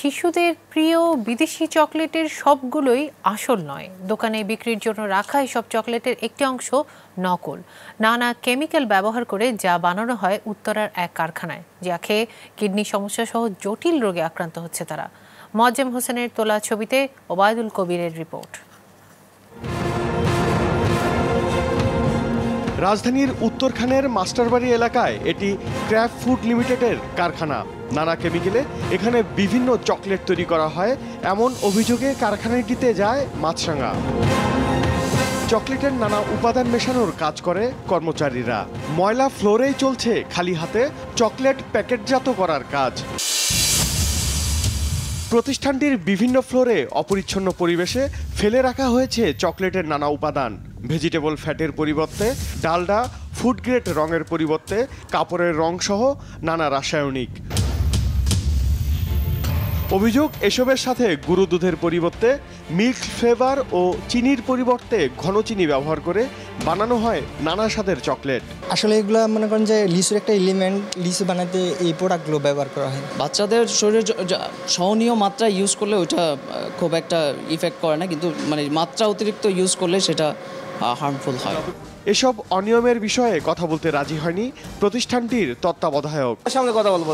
শিশুদের প্রিয় বিদেশি চকলেটের সবগুলোই আসল নয় দোকানে বিক্রির জন্য রাখা সব চকলেটের একটি অংশ নকল নানা কেমিক্যাল ব্যবহার করে যা বানানো হয় উত্তরার এক কারখানায় যা খেয়ে কিডনি সমস্যা সহ জটিল রোগে আক্রান্ত হচ্ছে তারা মজ্জাম হোসেনের তোলা ছবিতে ওবায়দুল কবিরের রিপোর্ট রাজধানীর উত্তরখানের মাস্টারবাড়ি এলাকায় এটি ক্র্যাফ ফুড লিমিটেডের কারখানা নানা কেমিক্যালে এখানে বিভিন্ন চকলেট তৈরি করা হয় এমন অভিযোগে কারখানাটিতে যায় মাছরাঙা চকলেটের নানা উপাদান মেশানোর কাজ করে কর্মচারীরা ময়লা ফ্লোরেই চলছে খালি হাতে চকলেট প্যাকেটজাত করার কাজ প্রতিষ্ঠানটির বিভিন্ন ফ্লোরে অপরিচ্ছন্ন পরিবেশে ফেলে রাখা হয়েছে চকলেটের নানা উপাদান ভেজিটেবল ফ্যাটের পরিবর্তে ডালডা ফুড গ্রেড রঙের পরিবর্তে কাপড়ের রং সহ নানা রাসায়নিক অভিযোগ এসবের সাথে গুরুদুধের দুধের পরিবর্তে মিল্ক ফ্লেভার ও চিনির পরিবর্তে ঘন চিনি ব্যবহার করে বানানো হয় নানা স্বাদের চকলেট আসলে এগুলো মনে করেন যে লিচুর একটা এলিমেন্ট লিচু বানাতে এই প্রোডাক্টগুলো ব্যবহার করা হয় বাচ্চাদের শরীরে সহনীয় মাত্রা ইউজ করলে ওইটা খুব একটা ইফেক্ট করে না কিন্তু মানে মাত্রা অতিরিক্ত ইউজ করলে সেটা হার্মফুল হয় এসব অনিয়মের বিষয়ে কথা বলতে রাজি হয়নি প্রতিষ্ঠানটির তত্ত্বাবধায়ক সঙ্গে কথা বলবো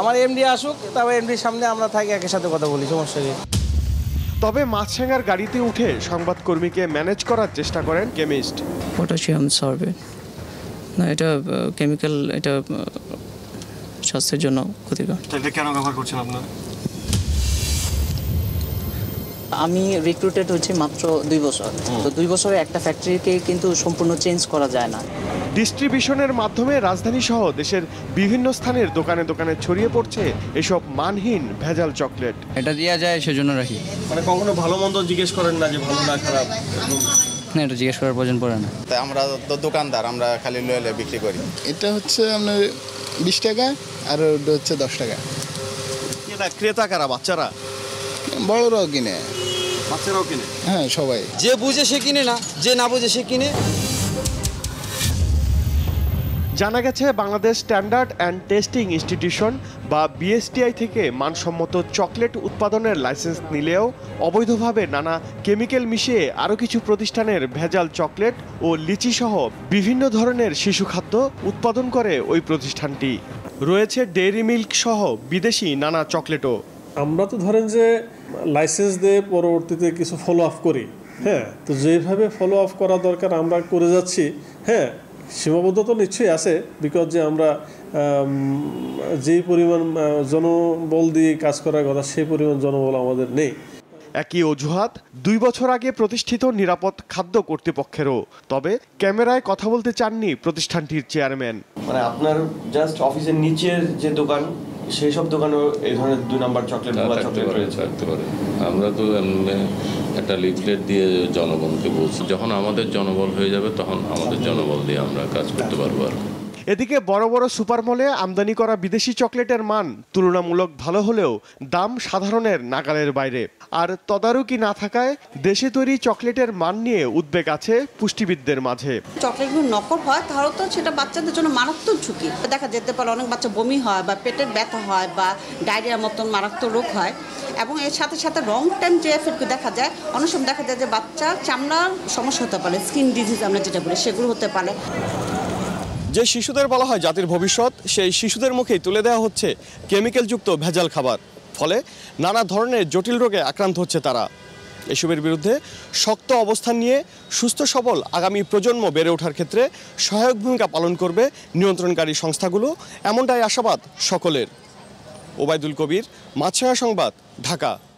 আমার এমডি আসুক তবে এমডির সামনে আমরা থাকি একের সাথে কথা বলি সমস্যা নেই তবে মাছরাঙার গাড়িতে উঠে সংবাদকর্মীকে ম্যানেজ করার চেষ্টা করেন কেমিস্ট পটাশিয়াম সর্বে না এটা কেমিক্যাল এটা স্বাস্থ্যের জন্য ক্ষতিকর এটা কেন ব্যবহার করছেন আপনারা আমি রিক্রুটেড হয়েছি মাত্র দুই বছর তো দুই বছরে একটা ফ্যাক্টরিকে কিন্তু সম্পূর্ণ চেঞ্জ করা যায় না ডিস্ট্রিবিউশনের মাধ্যমে রাজধানী সহ দেশের বিভিন্ন স্থানের দোকানে দোকানে ছড়িয়ে পড়ছে এসব মানহীন ভেজাল চকলেট এটা দেওয়া যায় সেজন্য রাখি মানে কখনো ভালো মন্দ জিজ্ঞেস করেন না যে ভালো না খারাপ না এটা জিজ্ঞেস করার প্রয়োজন পড়ে না তাই আমরা তো দোকানদার আমরা খালি লয়েলে বিক্রি করি এটা হচ্ছে আমরা বিশ টাকা আর ওটা হচ্ছে দশ টাকা ক্রেতা কারা বাচ্চারা বড়রাও কিনে বাচ্চারাও কিনে হ্যাঁ সবাই যে বুঝে সে কিনে না যে না বুঝে সে কিনে জানা গেছে Bangladesh standard and testing institution বা বিএসটিআই থেকে মানসম্মত চকলেট উৎপাদনের লাইসেন্স নিলেও অবৈধভাবে নানা কেমিক্যাল মিশিয়ে আরও কিছু প্রতিষ্ঠানের ভেজাল চকলেট ও লিচি সহ বিভিন্ন ধরনের শিশু খাদ্য উৎপাদন করে ওই প্রতিষ্ঠানটি রয়েছে ডেয়ারি মিল্ক সহ বিদেশি নানা চকলেটও আমরা তো ধরেন যে লাইসেন্স দিয়ে পরবর্তীতে কিছু ফলো আপ করি হ্যাঁ তো যেভাবে ফলো আপ করা দরকার আমরা করে যাচ্ছি হ্যাঁ সীমাবদ্ধ তো নিশ্চয়ই আছে বিকজ যে আমরা যেই পরিমাণ জনবল দিয়ে কাজ করার কথা সেই পরিমাণ জনবল আমাদের নেই একই অজুহাত দুই বছর আগে প্রতিষ্ঠিত নিরাপদ খাদ্য কর্তৃপক্ষেরও তবে ক্যামেরায় কথা বলতে চাননি প্রতিষ্ঠানটির চেয়ারম্যান মানে আপনার জাস্ট অফিসের নিচের যে দোকান সেই সব দোকানেও এই ধরনের দুই নাম্বার চকলেট বা চকলেট রয়েছে থাকতে পারে আমরা তো একটা লিফলেট দিয়ে জনগণকে বলছি যখন আমাদের জনবল হয়ে যাবে তখন আমাদের জনবল দিয়ে আমরা কাজ করতে পারবো আর কি এদিকে বড় বড় সুপার মলে আমদানি করা বিদেশি চকলেটের মান তুলনামূলক ভালো হলেও দাম সাধারণের নাগালের বাইরে আর তদারকি না থাকায় দেশে তৈরি চকলেটের মান নিয়ে উদ্বেগ আছে পুষ্টিবিদদের মাঝে চকলেটগুলো নকল হয় তাহলে তো সেটা বাচ্চাদের জন্য মারাত্মক ঝুঁকি দেখা যেতে পারে অনেক বাচ্চা বমি হয় বা পেটের ব্যথা হয় বা ডায়রিয়ার মতন মারাত্মক রোগ হয় এবং এর সাথে সাথে রং টাইম যে এফেক্ট দেখা যায় অনেক সময় দেখা যায় যে বাচ্চা চামড়ার সমস্যা হতে পারে স্কিন ডিজিজ আমরা যেটা বলি সেগুলো হতে পারে যে শিশুদের বলা হয় জাতির ভবিষ্যৎ সেই শিশুদের মুখেই তুলে দেওয়া হচ্ছে কেমিক্যালযুক্ত ভেজাল খাবার ফলে নানা ধরনের জটিল রোগে আক্রান্ত হচ্ছে তারা এসবের বিরুদ্ধে শক্ত অবস্থান নিয়ে সুস্থ সবল আগামী প্রজন্ম বেড়ে ওঠার ক্ষেত্রে সহায়ক ভূমিকা পালন করবে নিয়ন্ত্রণকারী সংস্থাগুলো এমনটাই আশাবাদ সকলের ওবায়দুল কবির মাছায়া সংবাদ ঢাকা